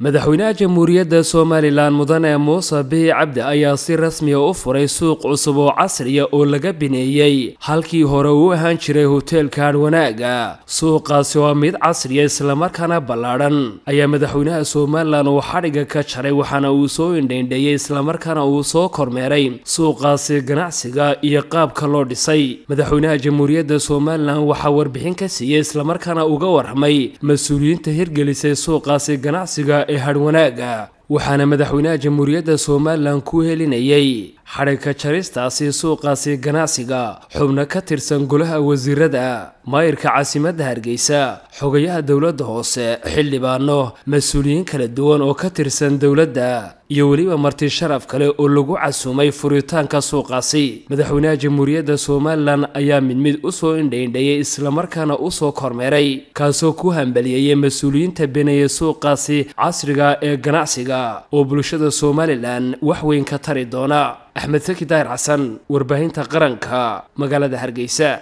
madaxweynaha jamhuuriyadda somalilan mudane muuse bihi cabdi ayaa si rasmiya ah u furay suuq cusub oo casriya ah oo laga bineeyey halkii hore uu ahaan jiray hoteelkan wanaaga suuqaasi waa mid casriya ah islamarkaana ballaadhan ayaa madaxweynaha somalilan uu xadhiga ka jaray waxaana uu soo indhaindheeyey islamarkaana uu soo kormeeray suuqaasi ganacsiga iyo qaabka loo dhisay madaxweynaha jamhuuriyadda somalilan waxaa warbixin ka siiyey islamarkaana uga warramay mas-uuliyiinta hirgelisay suuqaasi ganacsiga ee hadh wanaaga waxaana madaxweynaha jamhuuriyadda somalilan ku helinayay xadhigka jaristaasi suuqaasi ganacsiga xubno ka tirsan golaha wasiirada maayirka caasimadda hargeysa xogayaha dowladda hoose xildhibaano mas-uuliyiin kala duwan oo ka tirsan dowladda iyo weliba marti sharaf kale oo lagu casuumay furitaanka suuqaasi madaxweynaha jamhuuriyadda somalilan ayaa mid mid u soo indhaindhayay islamarkaana u soo kormeeray kaasoo ku hambaliyayay mas-uuliyiinta beneeye suuqaasi casriga ah ee ganacsiga oo bulshada somalilan wax weyn ka tari doona axmed saki daahir xasan warbaahinta qaranka magaalada hargeysa